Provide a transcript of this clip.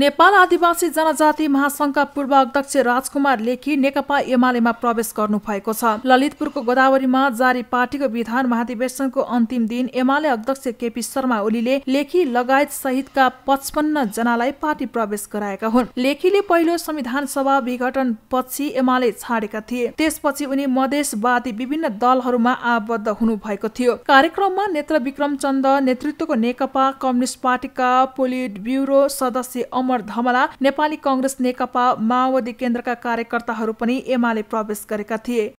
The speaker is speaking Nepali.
नेपाल आदिवासी जनजाति महासङ्घका पूर्व अध्यक्ष राजकुमार लेखी नेकपा एमालेमा प्रवेश गर्नु भएको छ ललितपुरको गोदावरीमा जारी पार्टीको विधान महाधिवेशनको अन्तिम दिन एमाले अध्यक्ष केपी शर्मा ओलीले लेखी लगायत सहितका पचपन्न जनालाई पार्टी प्रवेश गराएका हुन् लेखीले पहिलो संविधान सभा विघटन पछि एमाले छाडेका थिए त्यसपछि उनी मधेसवादी विभिन्न दलहरूमा आबद्ध हुनु भएको थियो कार्यक्रममा नेत्र विक्रमचन्द नेतृत्वको नेकपा कम्युनिस्ट पार्टीका पोलिट ब्युरो सदस्य अमर धमला नेपाली कंग्रेस नेकपा माओवादी केन्द्रका कार्यकर्ताहरू पनि एमाले प्रवेश गरेका थिए